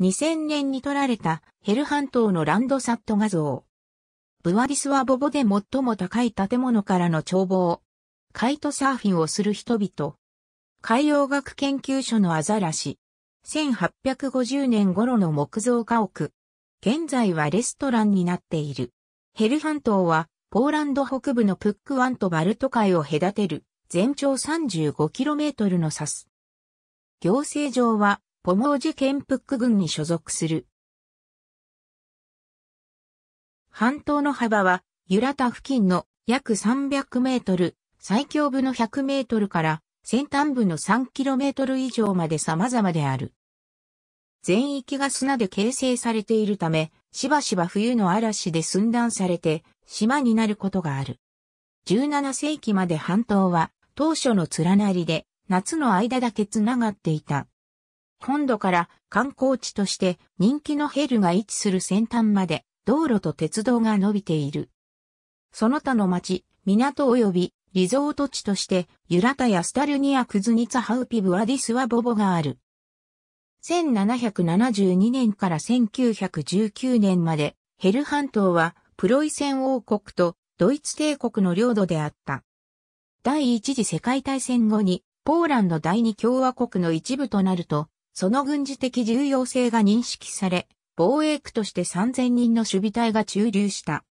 2000年に撮られたヘル半島のランドサット画像。ブワディスはボボで最も高い建物からの眺望。カイトサーフィンをする人々。海洋学研究所のアザラシ。1850年頃の木造家屋。現在はレストランになっている。ヘル半島は、ポーランド北部のプック湾とバルト海を隔てる、全長 35km のサス。行政上は、ポモージ県プック軍に所属する。半島の幅は、ユラタ付近の約300メートル、最強部の100メートルから先端部の3キロメートル以上まで様々である。全域が砂で形成されているため、しばしば冬の嵐で寸断されて島になることがある。17世紀まで半島は当初の連なりで夏の間だけ繋がっていた。本土から観光地として人気のヘルが位置する先端まで道路と鉄道が伸びている。その他の町、港及びリゾート地としてユラタやスタルニア・クズニツハウピ・ブアディスワ・ボボがある。1772年から1919年までヘル半島はプロイセン王国とドイツ帝国の領土であった。第一次世界大戦後にポーランド第二共和国の一部となるとその軍事的重要性が認識され、防衛区として3000人の守備隊が駐留した。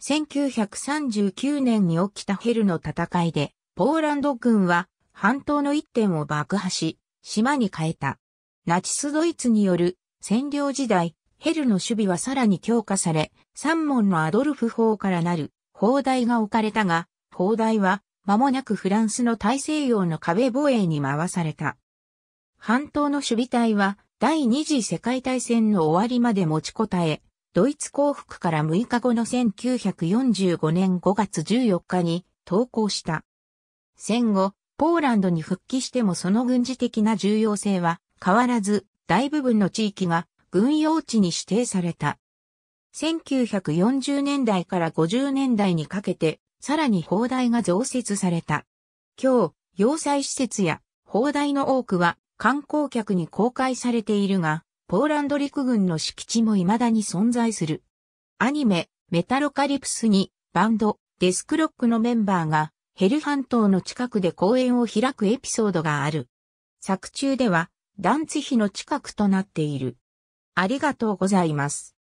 1939年に起きたヘルの戦いで、ポーランド軍は半島の一点を爆破し、島に変えた。ナチスドイツによる占領時代、ヘルの守備はさらに強化され、三門のアドルフ砲からなる砲台が置かれたが、砲台は間もなくフランスの大西洋の壁防衛に回された。半島の守備隊は第二次世界大戦の終わりまで持ちこたえ、ドイツ降伏から6日後の1945年5月14日に投降した。戦後、ポーランドに復帰してもその軍事的な重要性は変わらず大部分の地域が軍用地に指定された。1940年代から50年代にかけてさらに砲台が増設された。今日、要塞施設や砲台の多くは観光客に公開されているが、ポーランド陸軍の敷地も未だに存在する。アニメ、メタロカリプスに、バンド、デスクロックのメンバーが、ヘル半島の近くで公演を開くエピソードがある。作中では、ダンツ比の近くとなっている。ありがとうございます。